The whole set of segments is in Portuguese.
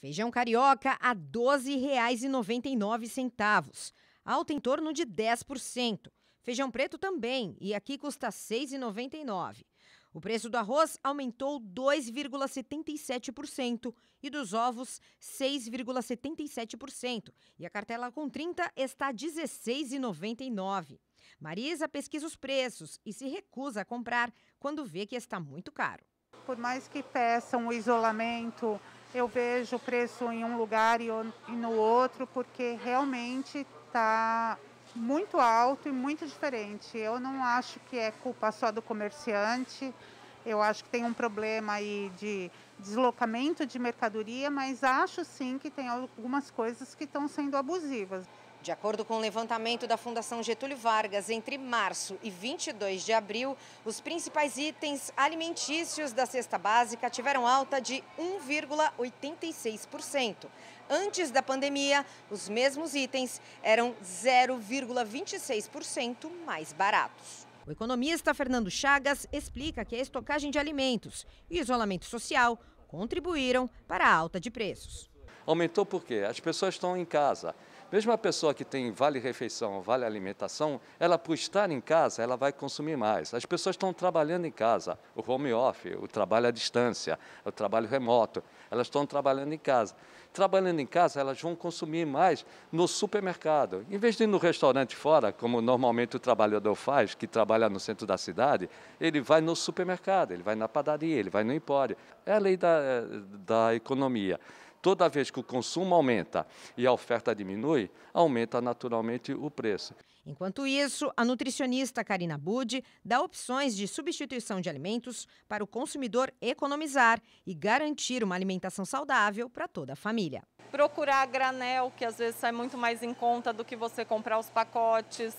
Feijão carioca a R$ 12,99, alta em torno de 10%. Feijão preto também, e aqui custa R$ 6,99. O preço do arroz aumentou 2,77% e dos ovos 6,77%, e a cartela com 30 está R$ 16,99. Marisa pesquisa os preços e se recusa a comprar quando vê que está muito caro. Por mais que peçam o isolamento, eu vejo o preço em um lugar e no outro, porque realmente está muito alto e muito diferente. Eu não acho que é culpa só do comerciante, eu acho que tem um problema aí de deslocamento de mercadoria, mas acho sim que tem algumas coisas que estão sendo abusivas. De acordo com o levantamento da Fundação Getúlio Vargas, entre março e 22 de abril, os principais itens alimentícios da cesta básica tiveram alta de 1,86%. Antes da pandemia, os mesmos itens eram 0,26% mais baratos. O economista Fernando Chagas explica que a estocagem de alimentos e isolamento social contribuíram para a alta de preços. Aumentou porque as pessoas estão em casa. Mesmo a pessoa que tem vale refeição, vale alimentação, ela por estar em casa, ela vai consumir mais. As pessoas estão trabalhando em casa, o home office, o trabalho à distância, o trabalho remoto, elas estão trabalhando em casa. Trabalhando em casa, elas vão consumir mais no supermercado. Em vez de ir no restaurante fora, como normalmente o trabalhador faz, que trabalha no centro da cidade, ele vai no supermercado, ele vai na padaria, ele vai no empório. É a lei da, eh, da economia. Toda vez que o consumo aumenta e a oferta diminui, aumenta naturalmente o preço. Enquanto isso, a nutricionista Karina Budi dá opções de substituição de alimentos para o consumidor economizar e garantir uma alimentação saudável para toda a família. Procurar granel, que às vezes sai muito mais em conta do que você comprar os pacotes.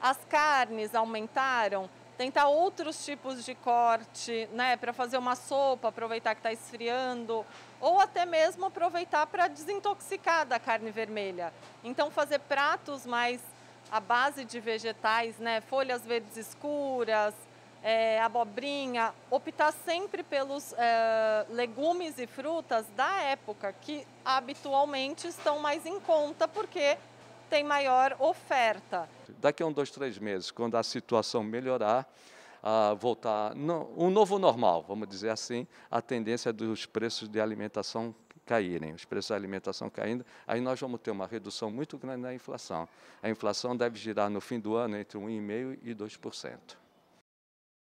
As carnes aumentaram, tentar outros tipos de corte, né, para fazer uma sopa, aproveitar que está esfriando, ou até mesmo aproveitar para desintoxicar da carne vermelha. Então fazer pratos mais à base de vegetais, né, folhas verdes escuras, é, abobrinha, optar sempre pelos é, legumes e frutas da época que habitualmente estão mais em conta porque tem maior oferta. Daqui a um, dois, três meses, quando a situação melhorar, a voltar no, um novo normal, vamos dizer assim, a tendência é dos preços de alimentação caírem, os preços da alimentação caindo, aí nós vamos ter uma redução muito grande na inflação. A inflação deve girar no fim do ano entre 1,5% e 2%.